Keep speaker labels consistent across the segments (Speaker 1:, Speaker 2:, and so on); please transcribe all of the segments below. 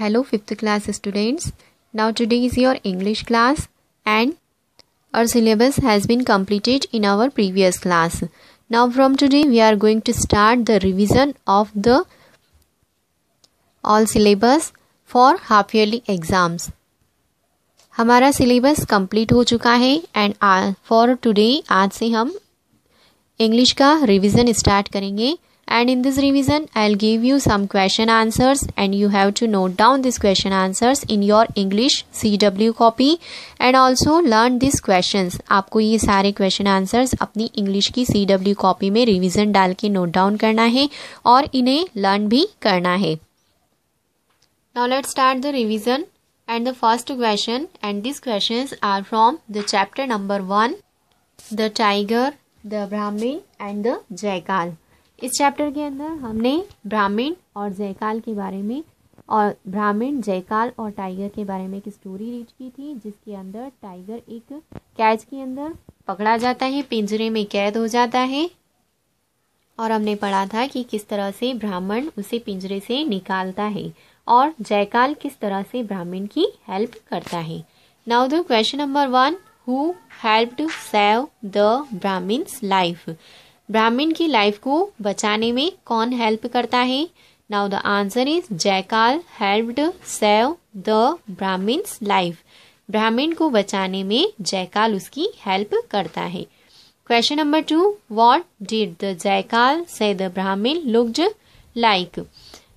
Speaker 1: Hello 5th class students. Now today is your English class and our syllabus has been completed in our previous class. Now from today we are going to start the revision of the all syllabus for half yearly exams. हमारा syllabus complete हो चुका है and for today आज से हम English का revision start करेंगे and in this revision i'll give you some question answers and you have to note down these question answers in your english cw copy and also learn these questions आपको ये सारे question answers अपनी english की cw copy में revision डाल के note down करना है और इन्हें learn भी करना है now let's start the revision and the first question and these questions are from the chapter number 1 the tiger the brahmin and the jackal इस चैप्टर के अंदर हमने ब्राह्मीण और जयकाल के बारे में और ब्राह्मण जयकाल और टाइगर के बारे में एक स्टोरी रीड की थी जिसके अंदर टाइगर एक कैच के अंदर पकड़ा जाता है पिंजरे में कैद हो जाता है और हमने पढ़ा था कि किस तरह से ब्राह्मण उसे पिंजरे से निकालता है और जयकाल किस तरह से ब्राह्मण की हेल्प करता है now the question number one who helped save the Brahmin's life ब्राह्मण की लाइफ को बचाने में कौन हेल्प करता है now the answer is jackal helped save the Brahmin's life ब्राह्मण को बचाने में जयकाल उसकी हेल्प करता है question number two what did the jackal say the Brahmin looked like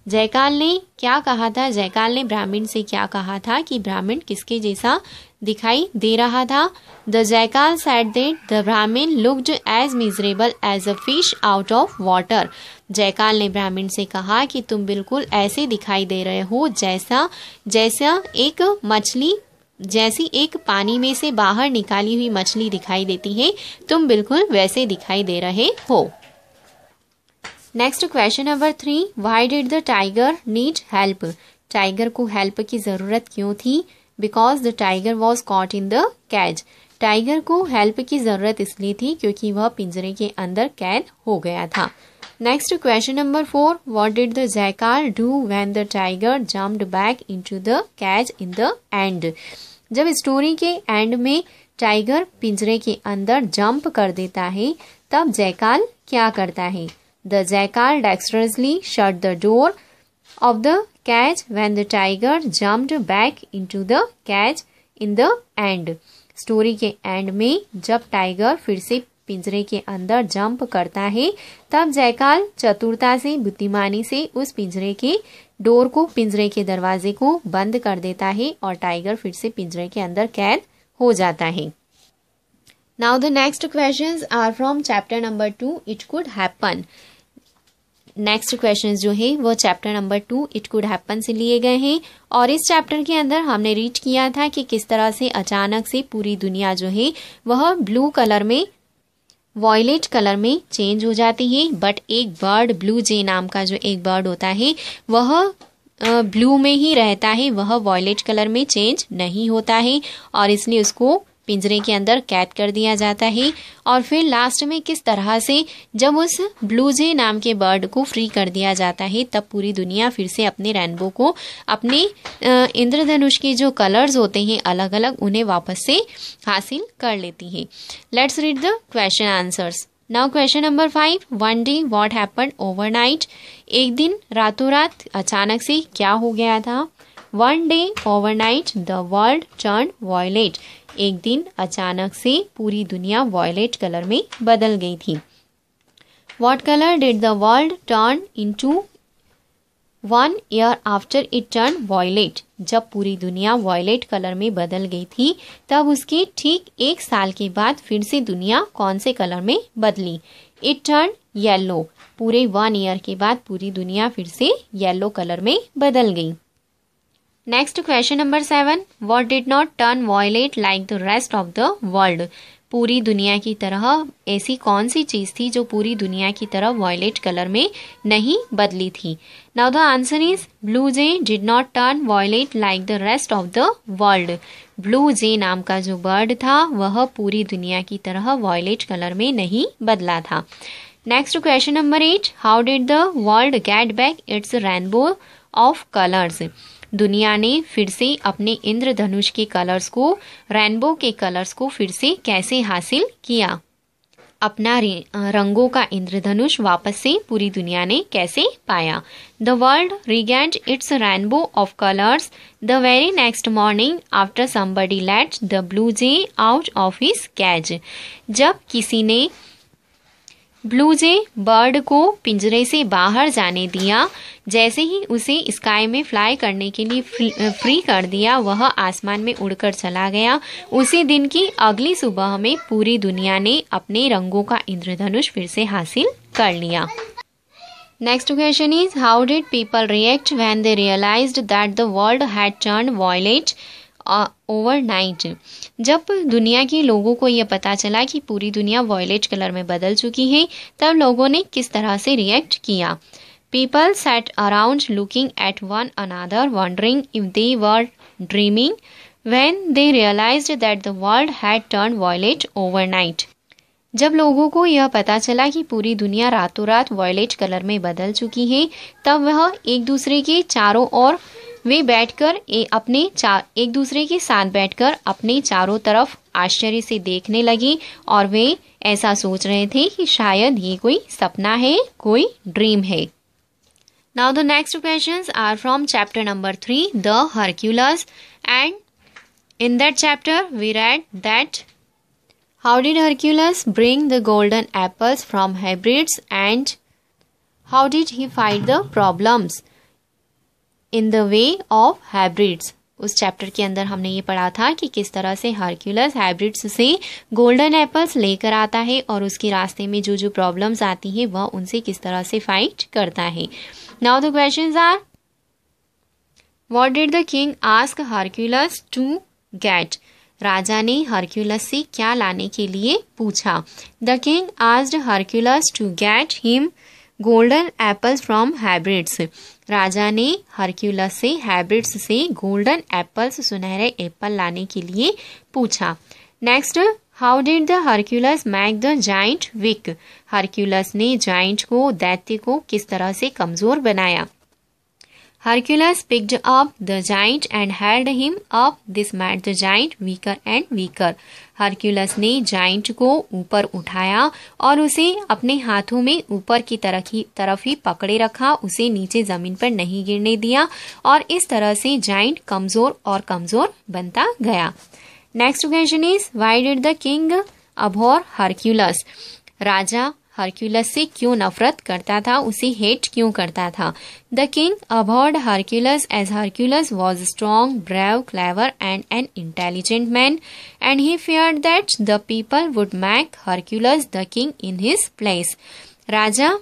Speaker 1: जयकाल ने क्या कहा था जयकाल ने ब्राह्मण से क्या कहा था कि ब्राह्मण किसके जैसा दिखाई दे रहा था the jackal said that the Brahmin looked as miserable as a fish out of water jackal ने ब्राह्मण से कहा कि तुम बिल्कुल ऐसे दिखाई दे रहे हो जैसा जैसा एक मछली जैसी एक पानी में से बाहर निकाली हुई मछली दिखाई देती है तुम बिल्कुल वैसे दिखाई दे रहे हो next question number three why did the tiger need help tiger को हेल्प की ज़रूरत क्यों थी because the tiger was caught in the cage tiger को हेल्प की ज़रूरत इसलिए थी क्योंकि वह पिंजरे के अंदर कैद हो गया था next question number four what did the jackal do when the tiger jumped back into the cage in the end जब स्टोरी के एंड में टाइगर पिंजरे के अंदर जम्प कर देता है तब जैकाल क्या करता है The jackal dexterously shut the door of the cage when the tiger jumped back into the cage in the end. Story के एंड में जब टाइगर फिर से पिंजरे के अंदर जंप करता है तब जयकाल चतुरता से बुद्धिमानी से उस पिंजरे के डोर को पिंजरे के दरवाजे को बंद कर देता है और टाइगर फिर से पिंजरे के अंदर कैद हो जाता है now the next question are from chapter number two it could happen next question जो है वो chapter number two it could happen से लिए गए हैं और इस चैप्टर के अंदर हमने रीड किया था कि किस तरह से अचानक से पूरी दुनिया जो है वह ब्लू कलर में वॉयलेट कलर में चेंज हो जाती है बट एक बर्ड ब्लू जे नाम का जो एक बर्ड होता है वह ब्लू में ही रहता है वह वॉयलेट कलर में चेंज नहीं होता है और इसलिए उसको पिंजरे के अंदर कैद कर दिया जाता है और फिर लास्ट में किस तरह से जब उस ब्लूजे नाम के बर्ड को फ्री कर दिया जाता है तब पूरी दुनिया फिर से अपने रेनबो को अपने इंद्रधनुष के जो कलर्स होते हैं अलग अलग उन्हें वापस से हासिल कर लेती है let's read the question answers now question number five one day what happen over एक दिन रातों रात अचानक से क्या हो गया था one day overnight the world turn violet एक दिन अचानक से पूरी दुनिया वॉयलेट कलर में बदल गई थी what colour did the world turn into one year after it turn violet जब पूरी दुनिया वॉयलेट कलर में बदल गई थी तब उसके ठीक एक साल के बाद फिर से दुनिया कौन से कलर में बदली इट टर्न येलो पूरे वन ईयर के बाद पूरी दुनिया फिर से येलो कलर में बदल गई next question number seven what did not turn violet like the rest of the world पूरी दुनिया की तरह ऐसी कौन सी चीज़ थी जो पूरी दुनिया की तरह वॉयलेट कलर में नहीं बदली थी now the answer is blue jay did not turn violet like the rest of the world blue jay नाम का जो बर्ड था वह पूरी दुनिया की तरह वॉयलेट कलर में नहीं बदला था next question number eight how did the world get back its rainbow of colours दुनिया ने फिर से अपने इंद्रधनुष के कलर्स को रेनबो के कलर्स को फिर से कैसे हासिल किया अपना रंगों का इंद्रधनुष वापस से पूरी दुनिया ने कैसे पाया the world regained its rainbow of colours the very next morning after somebody let the blue jay out of his cage जब किसी ने ब्लू जे बर्ड को पिंजरे से बाहर जाने दिया जैसे ही उसे स्काई में फ्लाई करने के लिए फ्री कर दिया वह आसमान में उड़कर चला गया उसी दिन की अगली सुबह में पूरी दुनिया ने अपने रंगों का इंद्रधनुष फिर से हासिल कर लिया next question is how did people react when they realize that the world had turn violet overnight जब दुनिया के लोगों को यह पता चला कि पूरी दुनिया वॉयलेट कलर में बदल चुकी है तब लोगों ने किस तरह से रिएक्ट किया people sat around looking at one another wondering if they were dreaming when they realize that the world had turn violet overnight जब लोगों को यह पता चला कि पूरी दुनिया रातों रात वॉयलेट कलर में बदल चुकी है तब वह एक दूसरे के चारों ओर वे बैठकर अपने चार एक दूसरे के साथ बैठकर अपने चारों तरफ आश्चर्य से देखने लगे और वे ऐसा सोच रहे थे कि शायद ये कोई सपना है कोई ड्रीम है now the next question are from chapter number three the Hercules and in that chapter we read that how did Hercules bring the golden apples from hybrids and how did he fight the problems in the way of hybrids उस चैप्टर के अंदर हमने ये पढ़ा था कि किस तरह से हरक्यूलस हाइब्रिड्स से गोल्डन एप्पल्स लेकर आता है और उसके रास्ते में जो जो प्रॉब्लम्स आती हैं वह उनसे किस तरह से फाइट करता है now the question are what did the king ask Hercules to get राजा ने हर्क्यूलस से क्या लाने के लिए पूछा the king asked Hercules to get him golden apples from hybrids राजा ने हरक्यूलस से हैब्रिड्स से गोल्डन एप्पल्स सुनहरे एप्पल लाने के लिए पूछा next how did the Hercules make the giant weak Hercules ने जाइंट को दैत्य को किस तरह से कमजोर बनाया Hercules picked up the giant and held him up. This made the giant weaker and weaker. Hercules ने giant को ऊपर उठाया और उसे अपने हाथों में ऊपर की तरफ ही तरफ ही पकड़े रखा उसे नीचे जमीन पर नहीं गिरने दिया और इस तरह से giant कमजोर और कमजोर बनता गया Next question is why did the king abhor Hercules? राजा हर्क्यूलस से क्यों नफरत करता था उसे हेट क्यों करता था the king abhorred Hercules as Hercules was strong brave clever and an intelligent man and he feared that the people would make Hercules the king in his place राजा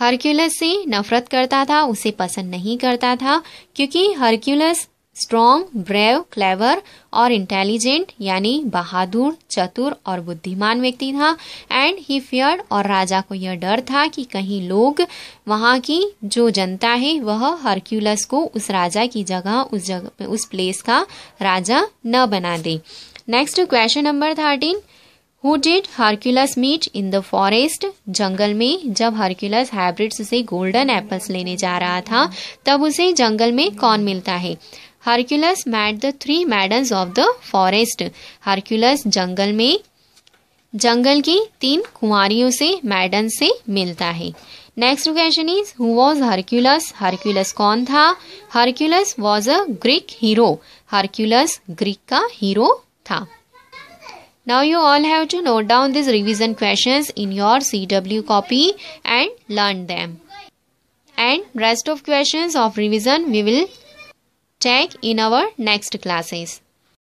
Speaker 1: हरक्यूलस से नफरत करता था उसे पसंद नहीं करता था क्योंकि हरक्यूलस स्ट्रॉन्ग ब्रेव क्लेवर और इंटेलिजेंट यानी बहादुर चतुर और बुद्धिमान व्यक्ति था एंड ही फियर्ड और राजा को यह डर था कि कहीं लोग वहाँ की जो जनता है वह हरक्यूलस को उस राजा की जगह उस जगह उस प्लेस का राजा न बना दे next question number thirteen who did Hercules meet in the forest जंगल में जब हरक्यूलस हाइब्रिड्स से गोल्डन एप्पल्स लेने जा रहा था तब उसे जंगल में कौन मिलता है Hercules met the three maidens of the forest Hercules जंगल में जंगल की तीन कुंवरियों से मैडन से मिलता है next question is who was Hercules Hercules कौन था Hercules was a Greek hero Hercules Greek का हीरो था Now you all have to note down these revision questions in your CW copy and learn them. And rest of questions of revision we will take in our next classes.